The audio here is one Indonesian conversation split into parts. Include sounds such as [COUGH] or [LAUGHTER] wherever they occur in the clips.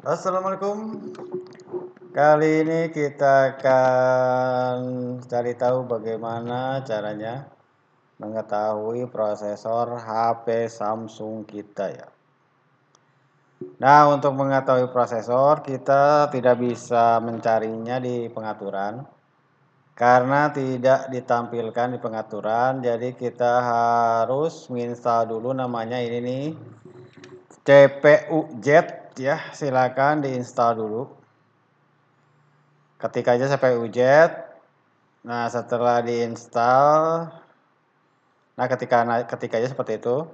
Assalamualaikum. Kali ini kita akan cari tahu bagaimana caranya mengetahui prosesor HP Samsung kita ya. Nah, untuk mengetahui prosesor kita tidak bisa mencarinya di pengaturan karena tidak ditampilkan di pengaturan. Jadi kita harus menginstal dulu namanya ini nih CPU Jet ya silakan diinstal dulu ketik aja sampai ujet nah setelah diinstal nah ketika ketika aja seperti itu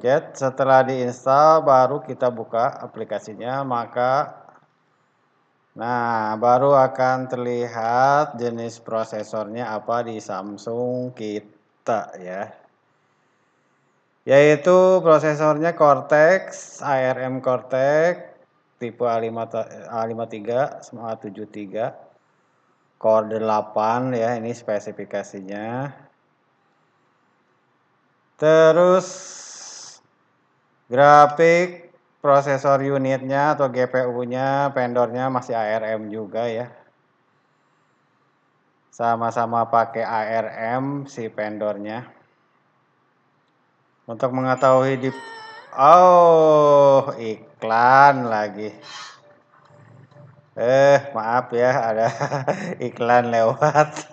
Jet setelah diinstal baru kita buka aplikasinya maka nah baru akan terlihat jenis prosesornya apa di Samsung kita ya yaitu prosesornya Cortex ARM Cortex tipe A5 A53 A73 core 8 ya ini spesifikasinya terus grafik prosesor unitnya atau GPU-nya vendornya masih ARM juga ya sama-sama pakai ARM si Pendornya untuk mengetahui di oh iklan lagi eh maaf ya ada [LAUGHS] iklan lewat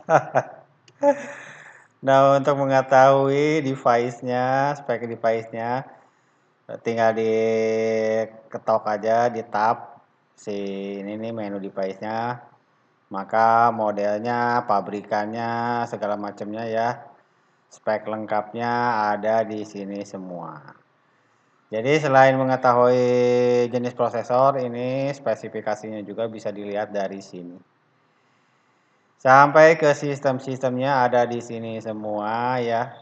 [LAUGHS] nah untuk mengetahui device-nya spek device-nya tinggal di ketok aja di tab si ini nih menu device-nya maka modelnya pabrikannya segala macamnya ya Spek lengkapnya ada di sini semua. Jadi selain mengetahui jenis prosesor, ini spesifikasinya juga bisa dilihat dari sini. Sampai ke sistem-sistemnya ada di sini semua ya.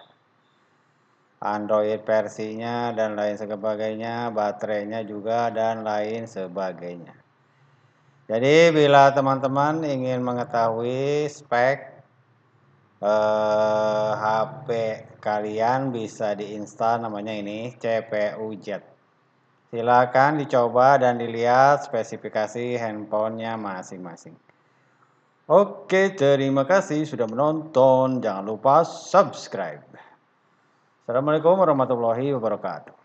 Android versinya dan lain sebagainya, baterainya juga dan lain sebagainya. Jadi bila teman-teman ingin mengetahui spek eh, HP kalian bisa diinstal namanya ini CPU Jet. Silakan dicoba dan dilihat spesifikasi handphonenya masing-masing. Oke, terima kasih sudah menonton. Jangan lupa subscribe. Assalamualaikum warahmatullahi wabarakatuh.